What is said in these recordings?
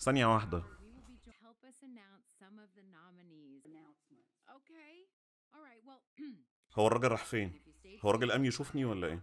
ثانية واحدة هو الراجل راح فين؟ هو الراجل قام يشوفني ولا ايه؟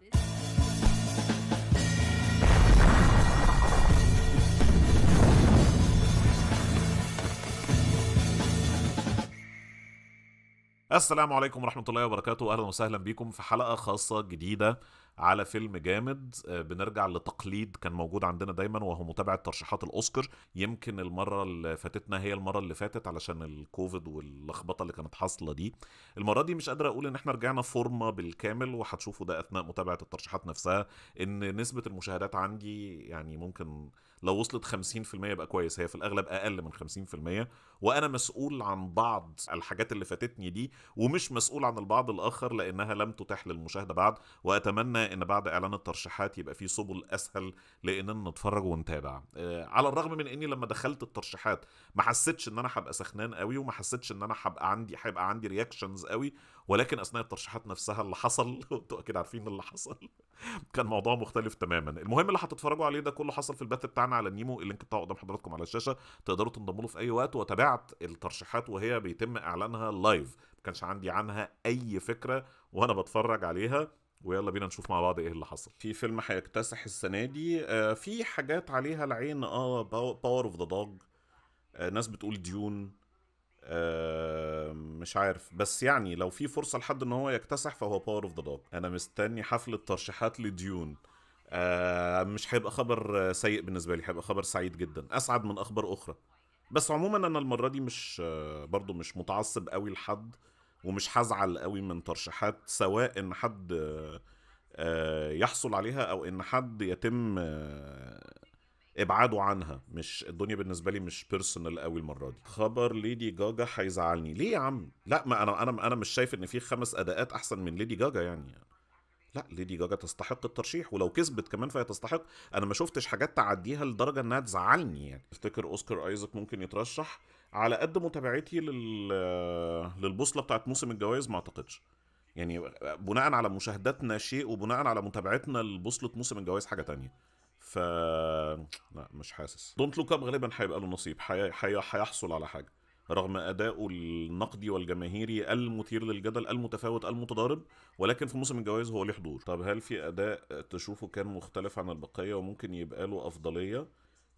السلام عليكم ورحمة الله وبركاته أهلا وسهلا بكم في حلقة خاصة جديدة على فيلم جامد آه، بنرجع لتقليد كان موجود عندنا دايما وهو متابعه ترشيحات الاوسكار يمكن المره اللي فاتتنا هي المره اللي فاتت علشان الكوفيد واللخبطه اللي كانت حاصله دي المره دي مش قادر اقول ان احنا رجعنا فورمه بالكامل وهتشوفوا ده اثناء متابعه الترشيحات نفسها ان نسبه المشاهدات عندي يعني ممكن لو وصلت 50% يبقى كويس هي في الاغلب اقل من 50% وانا مسؤول عن بعض الحاجات اللي فاتتني دي ومش مسؤول عن البعض الاخر لانها لم تتاح للمشاهده بعد واتمنى ان بعد اعلان الترشيحات يبقى في سبل اسهل لاننا نتفرج ونتابع آه، على الرغم من اني لما دخلت الترشيحات ما حسيتش ان انا هبقى سخنان قوي وما حسيتش ان انا هبقى عندي هيبقى عندي رياكشنز قوي ولكن اثناء الترشيحات نفسها اللي حصل وانتوا اكيد عارفين اللي حصل كان موضوع مختلف تماما المهم اللي هتتفرجوا عليه ده كله حصل في البث بتاعنا على نيمو اللينك بتاعه قدام حضراتكم على الشاشه تقدروا تنضموا له في اي وقت وتابعت الترشيحات وهي بيتم اعلانها لايف ما كانش عندي عنها اي فكره وانا بتفرج عليها ويلا بينا نشوف مع بعض ايه اللي حصل في فيلم هيكتسح السنه دي آه في حاجات عليها العين اه باور اوف ذا دوج ناس بتقول ديون آه، مش عارف بس يعني لو في فرصه لحد ان هو يكتسح فهو باور اوف ذا دوج انا مستني حفله ترشيحات لديون آه، مش هيبقى خبر سيء بالنسبه لي هيبقى خبر سعيد جدا اسعد من اخبار اخرى بس عموما انا المره دي مش آه، برضو مش متعصب قوي لحد ومش هزعل قوي من ترشيحات سواء ان حد يحصل عليها او ان حد يتم ابعدوا عنها مش الدنيا بالنسبه لي مش بيرسونال قوي المره دي خبر ليدي جاجا هيزعلني ليه يا عم لا ما انا انا انا مش شايف ان في خمس اداءات احسن من ليدي جاجا يعني لا ليدي جاجا تستحق الترشيح ولو كسبت كمان فهي تستحق انا ما شفتش حاجات تعديها لدرجه انها تزعلني يعني افتكر اوسكار ايزك ممكن يترشح على قد متابعتي لل للبوصله بتاعت موسم الجوائز ما اعتقدش يعني بناء على مشاهداتنا شيء وبناء على متابعتنا لبوصله موسم الجوائز حاجه تانية ف لا مش حاسس دونت لوك اب غالبا هيبقى له نصيب هيحصل على حاجه رغم ادائه النقدي والجماهيري المثير للجدل المتفاوت المتضارب ولكن في موسم الجوائز هو ليه حضور طب هل في اداء تشوفه كان مختلف عن البقيه وممكن يبقى له افضليه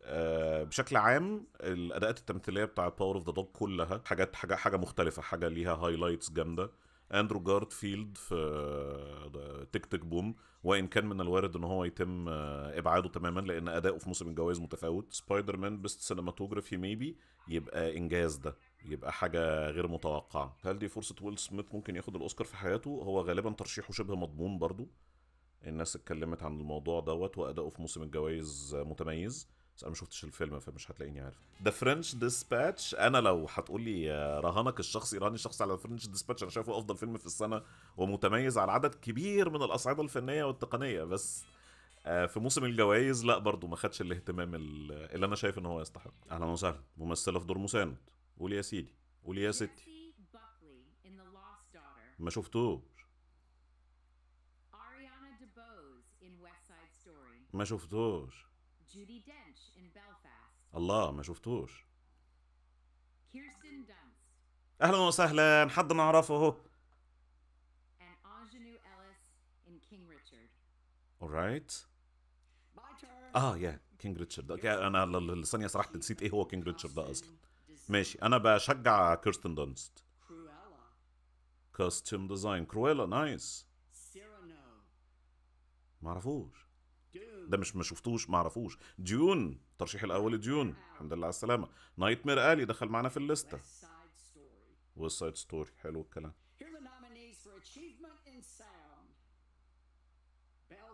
أه بشكل عام الاداءات التمثيليه بتاع باور اوف ذا دوج كلها حاجات حاجه حاجه مختلفه حاجه ليها هايلايتس جامده اندرو فيلد في آه، تيك تيك بوم وان كان من الوارد ان هو يتم آه، ابعاده تماما لان اداؤه في موسم الجوائز متفاوت سبايدر مان بيست سينماتوجرافي ميبي يبقى انجاز ده يبقى حاجه غير متوقعه هل دي فرصه ويل سميث ممكن ياخد الاوسكار في حياته هو غالبا ترشيحه شبه مضمون برضو الناس اتكلمت عن الموضوع دوت واداؤه في موسم الجوائز متميز بس انا ما شفتش الفيلم فمش هتلاقيني عارف ذا فرنش ديسباتش انا لو هتقول لي آه، رهانك الشخصي رهاني الشخصي على فرنش ديسباتش انا شايفه افضل فيلم في السنه ومتميز على عدد كبير من الاصعده الفنيه والتقنيه بس آه، في موسم الجوائز لا برضه ما خدش الاهتمام اللي انا شايف ان هو يستحق اهلا وسهلا ممثله في دور مساند قول يا سيدي قول يا ستي ما شفتوش ما شفتوش جودي الله ما شفتوش اهلا وسهلا حد نعرفه alright اه يا كينج ريتشارد انا لثانيه سرحت نسيت ايه هو كينج ريتشارد ده اصلا ماشي انا بشجع كيرستن دونست كاستيوم ديزاين كرويلا نايس ما اعرفوش ده مش ما شفتوش ما عرفوش ديون الترشيح الاول ديون الحمد لله على السلامه نايت مير الي دخل معانا في الليسته ويست سايد ستوري حلو الكلام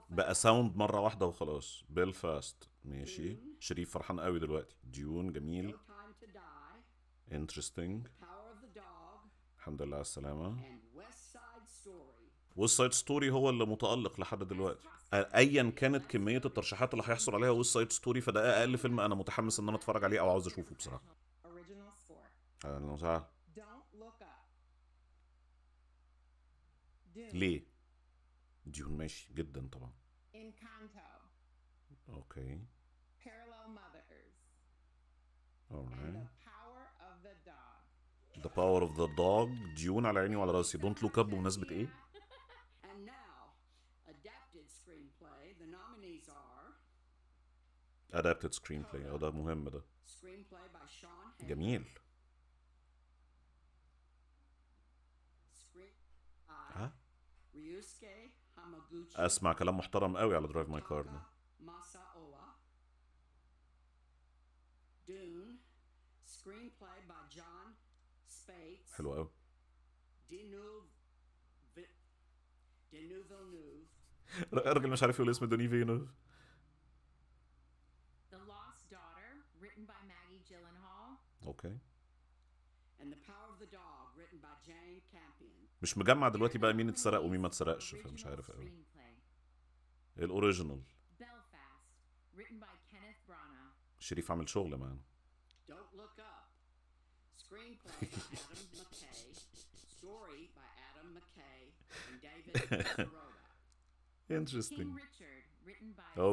بقى ساوند مره واحده وخلاص بيلفاست ماشي شريف فرحان قوي دلوقتي ديون جميل انترستنج الحمد لله على السلامه والسايد ستوري هو اللي متالق لحد دلوقتي ايا كانت كميه الترشيحات اللي هيحصل عليها والسايد ستوري فده اقل فيلم انا متحمس ان انا اتفرج عليه او عاوز اشوفه بصراحه اهلا وسهلا ليه ديون ماشي جدا طبعا اوكي Alright. The power of the dog ديون على عيني وعلى راسي دونت لوك اب بمناسبه ايه؟ ادابتد سكرين بلاي اه ده مهم ده جميل ها اسمع كلام محترم قوي على درايف ماي كار ده حلو قوي الراجل مش عارف يقول اسم دوني فينوف اوكي مش مجمع دلوقتي بقى مين اتسرق ومين ما اتسرقش فمش عارف قوي الاوريجينال شريف عامل شغل معانا Interesting.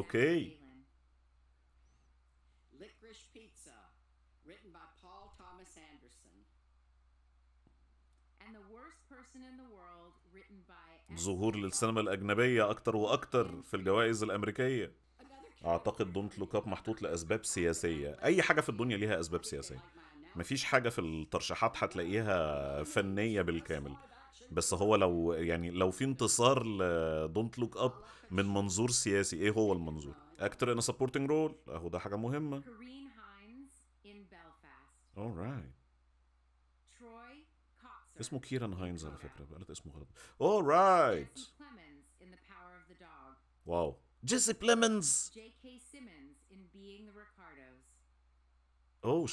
Okay. Licorice Pizza, written by Thomas Anderson. ظهور للسينما الأجنبية أكتر وأكتر في الجوائز الأمريكية أعتقد دونت لوك أب محطوط لأسباب سياسية أي حاجة في الدنيا ليها أسباب سياسية مفيش حاجة في الترشيحات هتلاقيها فنية بالكامل بس هو لو يعني لو في انتصار لدونت لوك اب من منظور سياسي ايه هو المنظور اكتر ان سبورتنج رول اهو ده حاجه مهمه alright تروي اسمه كيران هاينز على فكره قالت اسمه غلط alright واو جيسي بليمنز جي كي سيمنز in being the Ricardos اوه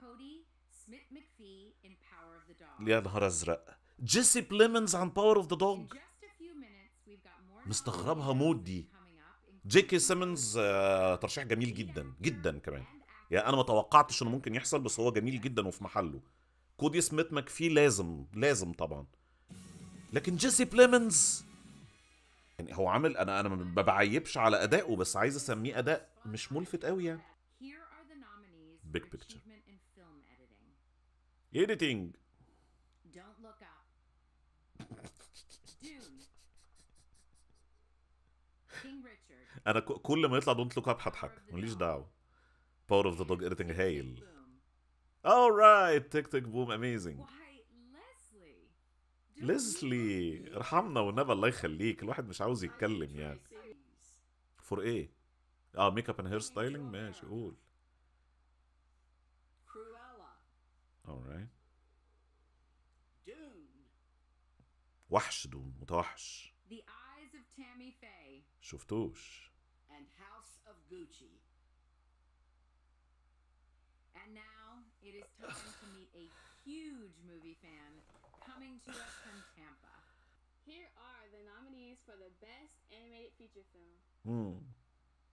كودي سميث مكفي in Power of the Dog يا نهار ازرق جيسي بليمنز عن باور اوف ذا Dog. مستغربها مود دي جي سيمنز ترشيح جميل جدا جدا كمان يعني انا ما توقعتش انه ممكن يحصل بس هو جميل جدا وفي محله كودي سميث ماكفي لازم لازم طبعا لكن جيسي بليمنز يعني هو عامل انا انا ما بعيبش على ادائه بس عايز اسميه اداء مش ملفت قوي يعني بيج بيكتشر editing Don't look up. Dune. King Richard. انا كل ما يطلع دونت لوك اب هضحك ماليش دعوه Power of the dog Editing hail. All right, tick tick boom, amazing. ليزلي ارحمنا والنبي الله يخليك الواحد مش عاوز يتكلم يعني فور ايه اه ميك اب اند هير ستايلينج ماشي قول alright وحش دون متوحش شفتوش and house of Gucci. It is time to meet a huge movie fan coming to us from Tampa. Here are the nominees for the best animated feature film mm.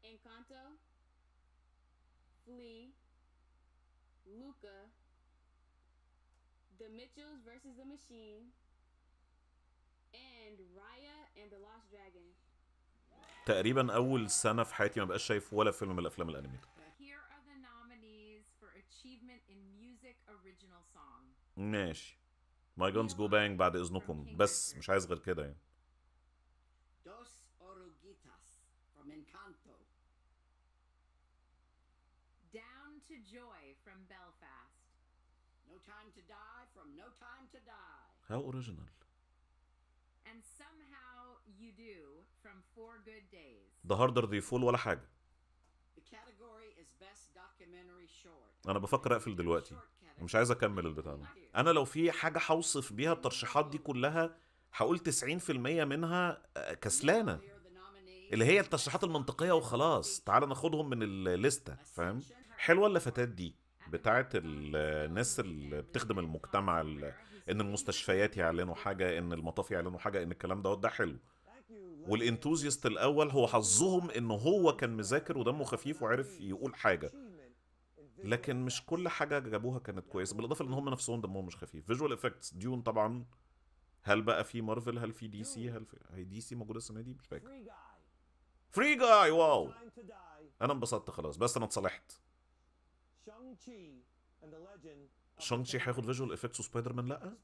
Encanto, Flea, Luca, The Mitchells vs. the Machine, and Raya and the Lost Dragon. تقريبا اول سنة في حياتي ما بقاش شايف ولا فيلم من الافلام الانيميتد ماشي ماي جانز جو بانج بعد اذنكم بس مش عايز غير كده يعني Down to joy from Belfast. No time to die from No Time to Die. How original. And somehow you do from Four Good Days. The harder they fall ولا حاجة. The category is best documentary short. أنا بفكر أقفل دلوقتي. مش عايز اكمل البتاع ده انا لو في حاجه هوصف بيها الترشيحات دي كلها هقول 90% منها آه، كسلانه اللي هي الترشيحات المنطقيه وخلاص تعال ناخدهم من الليسته فاهم حلوه اللفتات دي بتاعت الناس اللي بتخدم المجتمع ان المستشفيات يعلنوا حاجه ان المطاف يعلنوا حاجه ان الكلام دوت ده حلو والانتوزيست الاول هو حظهم ان هو كان مذاكر ودمه خفيف وعرف يقول حاجه لكن مش كل حاجه جابوها كانت كويسه بالاضافه لان هم نفسهم دمهم مش خفيف فيجوال افكتس ديون طبعا هل بقى في مارفل هل في دي سي هل في هي دي سي موجوده السنه دي مش فاكر فري جاي واو انا انبسطت خلاص بس انا اتصالحت شونج تشي هياخد فيجوال افكتس وسبايدر مان لا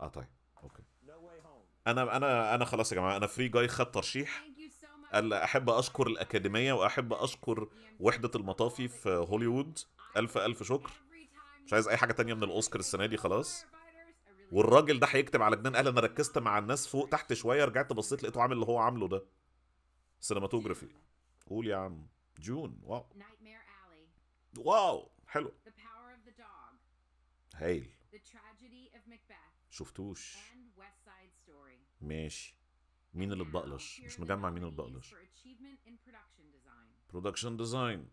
اه طيب اوكي انا انا انا خلاص يا جماعه انا فري جاي خد ترشيح احب اشكر الاكاديميه واحب اشكر وحده المطافي في هوليوود الف الف شكر مش عايز اي حاجه تانية من الاوسكار السنه دي خلاص والراجل ده هيكتب على جنان قال انا ركزت مع الناس فوق تحت شويه رجعت بصيت لقيته عامل اللي هو عامله ده سينماتوجرافي قول يا عم جون واو واو حلو هايل شفتوش ماشي مين اللي اتبقلش مش مجمع مين اللي اتبقلش برودكشن ديزاين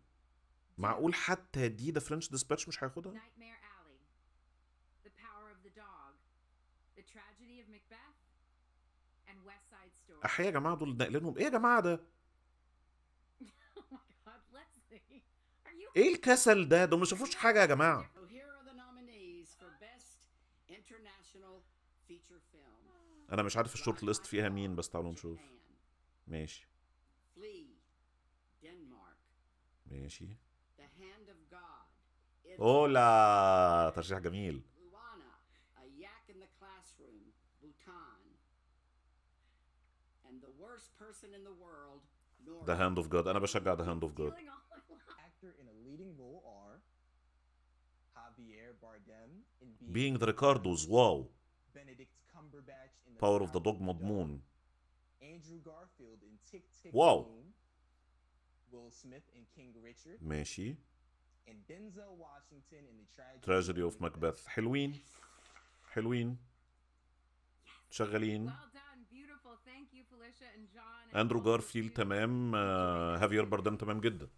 معقول حتى دي ذا فرنش ديسباتش مش هياخدها احيا إيه يا جماعه دول ناقلينهم ايه يا جماعه ده oh ايه الكسل ده دول ما شافوش حاجه يا جماعه انا مش عارف الشورت ليست فيها مين بس تعالوا نشوف ماشي ماشي اولا ترشيح جميل The Hand of God أنا بشجع The Hand of God Being the Ricardos Wow. باور اوف ذا دوج مضمون واو ماشي تراجيدي اوف ماكبث حلوين حلوين شغالين اندرو جارفيلد تمام هافير باردم تمام جدا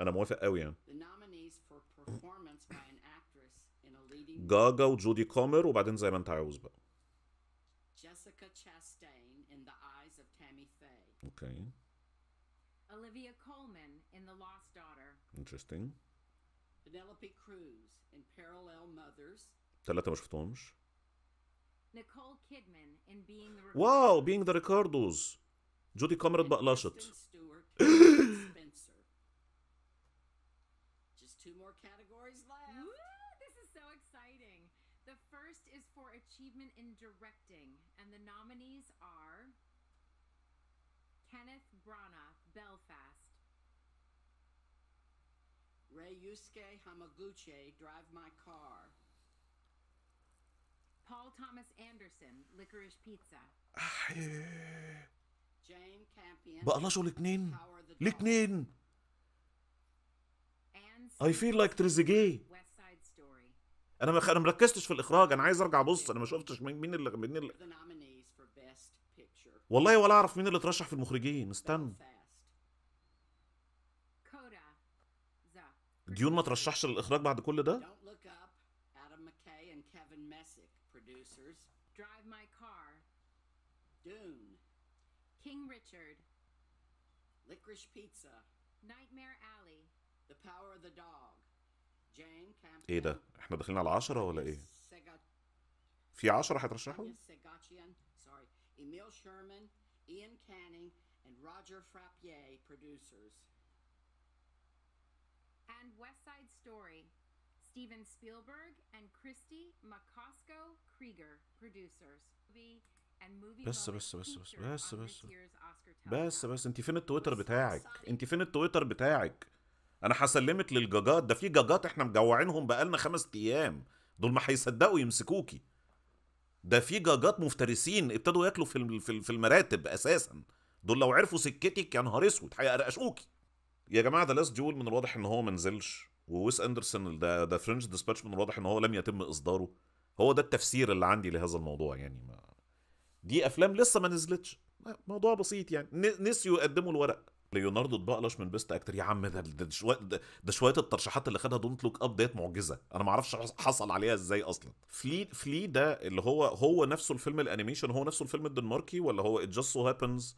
انا موافق قوي يعني جاجا وجودي كومر وبعدين زي ما انت عاوز بقى Okay. Olivia Coleman in The Lost Daughter. Interesting. Penelope Cruz in Parallel Mothers. ثلاثة ما شفتهمش. Nicole Kidman in Being the Ricardos. واو Being the Ricardos. جودي كاميرون بقلشت. Spencer. Just two more categories left. Woo, this is so exciting. The first is for achievement in directing, and the nominees are Kenneth Branagh, Belfast. Ryusuke Hamaguchi, Drive My Car. Paul Thomas Anderson, Licorice Pizza. Jane Campion. بقى لها شغل اتنين ليه اتنين I feel like تريزيجيه انا ما مركزتش في الاخراج انا عايز ارجع ابص انا ما شفتش مين اللي مين اللي والله ولا اعرف مين اللي ترشح في المخرجين استنى ديون ما ترشحش للاخراج بعد كل ده King Richard, Licorice Pizza, Nightmare Alley, The Power of the Dog, Jane Campion. ايه ده؟ احنا داخلين على 10 ولا ايه؟ في 10 هيترشحوا؟ Emil Sherman, Ian Canning, and Roger Frappier, producers. And West Side Story, Steven Spielberg and Christy McCosco Krieger, producers. بس بس بس بس بس بس بس بس انت فين التويتر بتاعك انت فين التويتر بتاعك انا هسلمك للجاجات ده في جاجات احنا مجوعينهم بقالنا خمس ايام دول ما هيصدقوا يمسكوكي ده في جاجات مفترسين ابتدوا ياكلوا في في المراتب اساسا دول لو عرفوا سكتك يا نهار اسود هيقرقشوكي يا جماعه ذا لاست جول من الواضح ان هو ما نزلش وويس اندرسون ده ده فرنش ديسباتش من الواضح ان هو لم يتم اصداره هو ده التفسير اللي عندي لهذا الموضوع يعني ما دي افلام لسه ما نزلتش موضوع بسيط يعني نسيوا يقدموا الورق ليوناردو اتبقلش من بيست اكتر يا عم ده ده شويه ده شويه الترشيحات اللي خدها دونت لوك اب ديت معجزه انا ما اعرفش حصل عليها ازاي اصلا فلي فلي ده اللي هو هو نفسه الفيلم الانيميشن هو نفسه الفيلم الدنماركي ولا هو ات جاست سو هابنز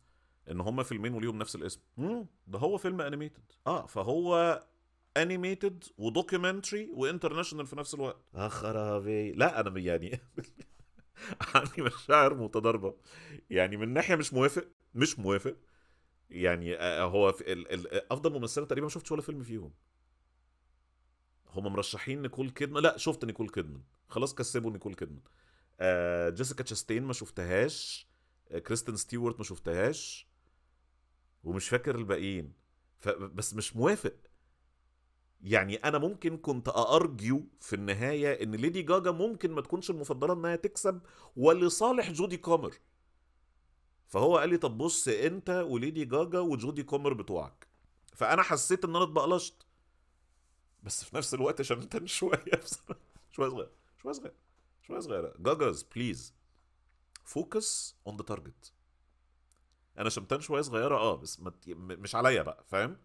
ان هما فيلمين وليهم نفس الاسم امم ده هو فيلم انيميتد اه فهو انيميتد ودوكيومنتري وانترناشونال في نفس الوقت خرابي لا انا يعني عندي مشاعر متضاربه يعني من ناحيه مش موافق مش موافق يعني آه، آه، هو في آه، افضل ممثله تقريبا ما شفتش ولا فيلم فيهم هم مرشحين نيكول كيدمان لا شفت نيكول كيدمان خلاص كسبوا نيكول كيدمان جيسيكا تشاستين ما شفتهاش كريستن ستيوارت ما شفتهاش ومش فاكر الباقيين بس مش موافق يعني انا ممكن كنت اارجيو في النهايه ان ليدي جاجا ممكن ما تكونش المفضله انها تكسب ولصالح جودي كومر فهو قال لي طب بص انت وليدي جاجا وجودي كومر بتوعك فانا حسيت ان انا اتبقلشت بس في نفس الوقت شمتان شويه بصراحه شويه صغيره شويه صغيره شويه صغيره جاجاز بليز فوكس اون ذا تارجت انا شمتان شويه صغيره اه بس مت... مش عليا بقى فاهم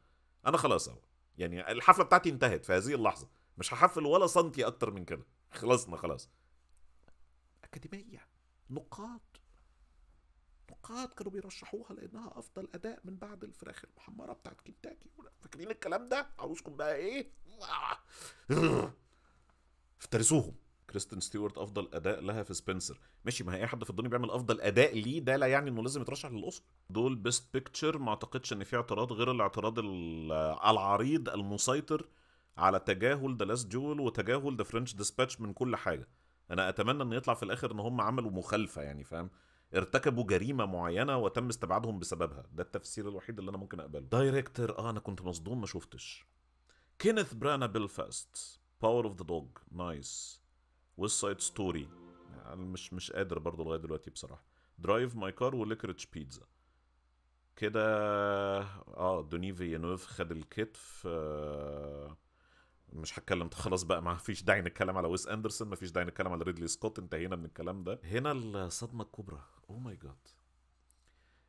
انا خلاص اهو يعني الحفله بتاعتي انتهت في هذه اللحظه مش هحفل ولا سنتي اكتر من كده خلصنا خلاص اكاديميه نقاط القاعات كانوا بيرشحوها لانها افضل اداء من بعد الفراخ المحمره بتاعت كنتاكي فاكرين الكلام ده عروسكم بقى ايه افترسوهم كريستن ستيوارت افضل اداء لها في سبنسر ماشي ما هي اي حد في الدنيا بيعمل افضل اداء ليه ده لا يعني انه لازم يترشح للاوسكار دول بيست بيكتشر ما اعتقدش ان في اعتراض غير الاعتراض العريض المسيطر على تجاهل ذا لاست جول وتجاهل ذا فرنش ديسباتش من كل حاجه انا اتمنى ان يطلع في الاخر ان هم عملوا مخالفه يعني فاهم ارتكبوا جريمه معينه وتم استبعادهم بسببها ده التفسير الوحيد اللي انا ممكن اقبله دايركتور اه انا كنت مصدوم ما شفتش كينيث برانا بيلفاست باور اوف ذا دوج نايس ويست سايد ستوري مش مش قادر برضه لغايه دلوقتي بصراحه درايف ماي كار وليكريتش بيتزا كده اه دوني فيانوف خد الكتف آه مش هتكلم خلاص بقى ما فيش داعي نتكلم على ويس اندرسون ما فيش داعي نتكلم على ريدلي سكوت انتهينا من الكلام ده هنا الصدمه الكبرى او ماي جاد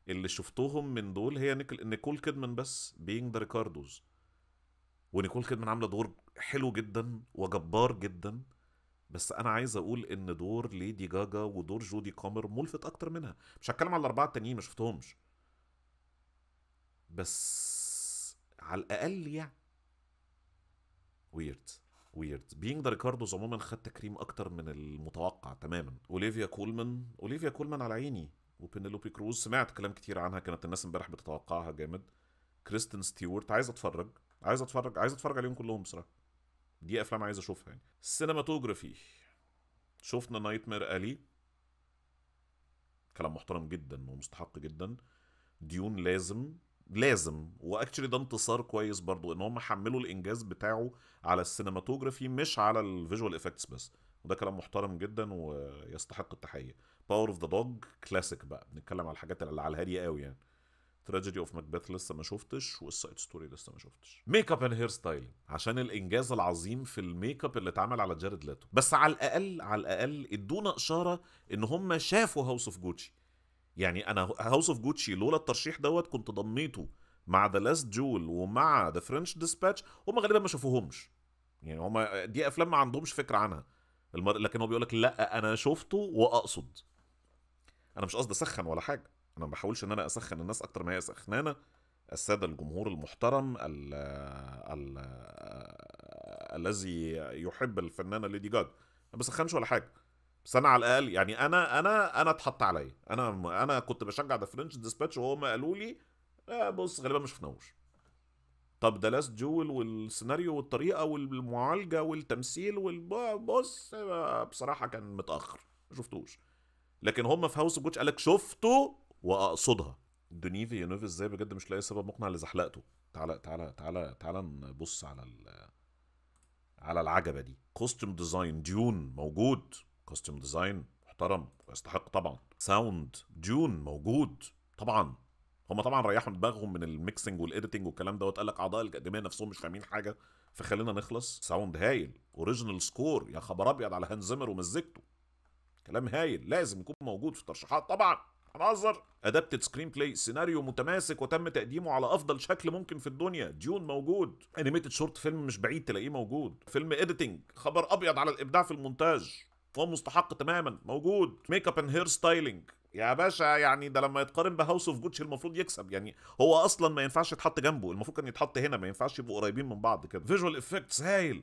اللي شفتهم من دول هي نيكل... نيكول كيدمان بس بينج ذا ريكاردوز ونيكول كيدمان عامله دور حلو جدا وجبار جدا بس انا عايز اقول ان دور ليدي جاجا ودور جودي كومر ملفت اكتر منها مش هتكلم على الاربعه التانيين ما شفتهمش بس على الاقل يعني ويرد ويرد بينج ذا ريكاردوز عموما خد تكريم اكتر من المتوقع تماما اوليفيا كولمان اوليفيا كولمان على عيني وبينيلوبي كروز سمعت كلام كتير عنها كانت الناس امبارح بتتوقعها جامد كريستن ستيوارت عايز اتفرج عايز اتفرج عايز اتفرج عليهم كلهم بصراحه دي افلام عايز اشوفها يعني السينماتوجرافي شفنا نايت مير الي كلام محترم جدا ومستحق جدا ديون لازم لازم واكشلي ده انتصار كويس برضو ان هم حملوا الانجاز بتاعه على السينماتوجرافي مش على الفيجوال افكتس بس وده كلام محترم جدا ويستحق التحيه باور اوف ذا دوج كلاسيك بقى بنتكلم على الحاجات اللي على الهاديه قوي يعني تراجيدي اوف ماكبيث لسه ما شفتش والسايد ستوري لسه ما شفتش ميك اب اند هير ستايل عشان الانجاز العظيم في الميك اب اللي اتعمل على جارد لاتو بس على الاقل على الاقل ادونا اشاره ان هم شافوا هاوس اوف جوتشي يعني انا هاوس اوف جوتشي لولا الترشيح دوت كنت ضميته مع ذا لاست جول ومع ذا فرنش ديسباتش هم غالبا ما شافوهمش يعني هم دي افلام ما عندهمش فكره عنها المر... لكن هو بيقول لك لا انا شفته واقصد انا مش قصدي اسخن ولا حاجه انا ما بحاولش ان انا اسخن الناس اكتر ما هي سخنانه الساده الجمهور المحترم الذي يحب الفنانه ليدي جاج ما بسخنش ولا حاجه بس انا على الاقل يعني انا انا انا اتحط عليا انا انا كنت بشجع ذا فرنش ديسباتش وهم قالوا لي آه بص غالبا ما شفناهوش طب ده لاست جول والسيناريو والطريقه والمعالجه والتمثيل والبص بصراحه كان متاخر ما شفتوش لكن هم في هاوس اوف قال لك شفته واقصدها دونيفي يونيف ازاي بجد مش لاقي سبب مقنع لزحلقته تعالى تعالى تعالى تعالى نبص على على العجبه دي كوستوم ديزاين ديون موجود كاستم ديزاين محترم ويستحق طبعا ساوند ديون موجود طبعا هم طبعا ريحوا دماغهم من الميكسنج والايديتنج والكلام دوت قال لك اعضاء الاكاديميه نفسهم مش فاهمين حاجه فخلينا نخلص ساوند هايل اوريجينال سكور يا خبر ابيض على هانز زيمر ومزجته كلام هايل لازم يكون موجود في الترشيحات طبعا هنهزر ادابتد سكرين بلاي سيناريو متماسك وتم تقديمه على افضل شكل ممكن في الدنيا ديون موجود انيميتد شورت فيلم مش بعيد تلاقيه موجود فيلم ايديتنج خبر ابيض على الابداع في المونتاج هو مستحق تماما موجود ميك اب اند هير ستايلنج يا باشا يعني ده لما يتقارن بهاوس اوف جوتشي المفروض يكسب يعني هو اصلا ما ينفعش يتحط جنبه المفروض كان يتحط هنا ما ينفعش يبقوا قريبين من بعض كده فيجوال افكتس هايل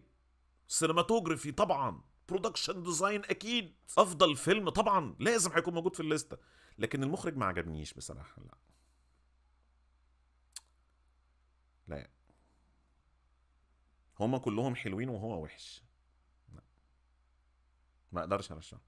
سينماتوجرافي طبعا برودكشن ديزاين اكيد افضل فيلم طبعا لازم هيكون موجود في الليسته لكن المخرج ما عجبنيش بصراحه لا لا هما كلهم حلوين وهو وحش ما اقدرش ارشحه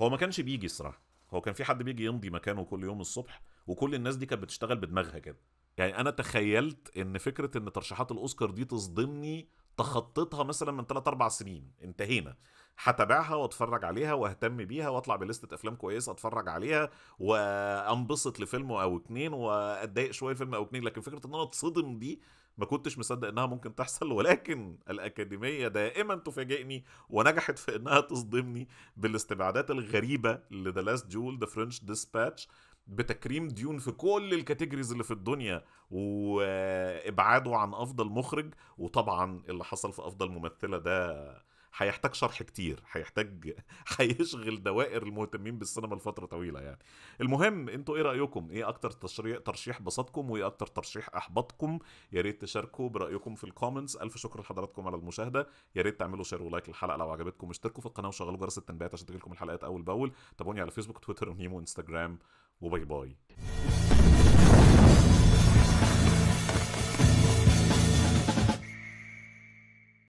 هو ما كانش بيجي الصراحه هو كان في حد بيجي يمضي مكانه كل يوم الصبح وكل الناس دي كانت بتشتغل بدماغها كده يعني انا تخيلت ان فكره ان ترشيحات الاوسكار دي تصدمني تخطيتها مثلا من 3 4 سنين انتهينا هتابعها واتفرج عليها واهتم بيها واطلع بلستة افلام كويسه اتفرج عليها وانبسط لفيلم او اتنين واتضايق شويه فيلم او اتنين لكن فكره ان انا اتصدم دي ما كنتش مصدق انها ممكن تحصل ولكن الاكاديميه دائما تفاجئني ونجحت في انها تصدمني بالاستبعادات الغريبه لذا لاست جول ذا فرنش ديسباتش بتكريم ديون في كل الكاتيجوريز اللي في الدنيا وابعاده عن افضل مخرج وطبعا اللي حصل في افضل ممثله ده هيحتاج شرح كتير هيحتاج هيشغل دوائر المهتمين بالسينما لفتره طويله يعني المهم انتوا ايه رايكم ايه اكتر تشريح ترشيح بسطكم وايه اكتر ترشيح احبطكم يا ريت تشاركوا برايكم في الكومنتس الف شكر لحضراتكم على المشاهده يا ريت تعملوا شير ولايك للحلقه لو عجبتكم اشتركوا في القناه وشغلوا جرس التنبيهات عشان تجيلكم الحلقات اول باول تابعوني على فيسبوك تويتر ونيمو انستغرام we'll Boy, boy.